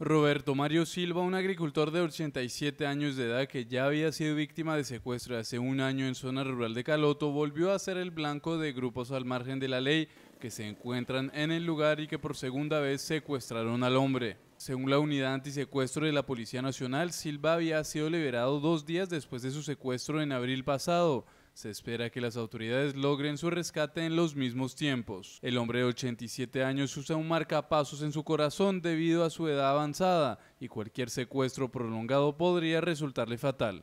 Roberto Mario Silva, un agricultor de 87 años de edad que ya había sido víctima de secuestro hace un año en zona rural de Caloto, volvió a ser el blanco de grupos al margen de la ley que se encuentran en el lugar y que por segunda vez secuestraron al hombre. Según la unidad antisecuestro de la Policía Nacional, Silva había sido liberado dos días después de su secuestro en abril pasado. Se espera que las autoridades logren su rescate en los mismos tiempos. El hombre de 87 años usa un marcapasos en su corazón debido a su edad avanzada y cualquier secuestro prolongado podría resultarle fatal.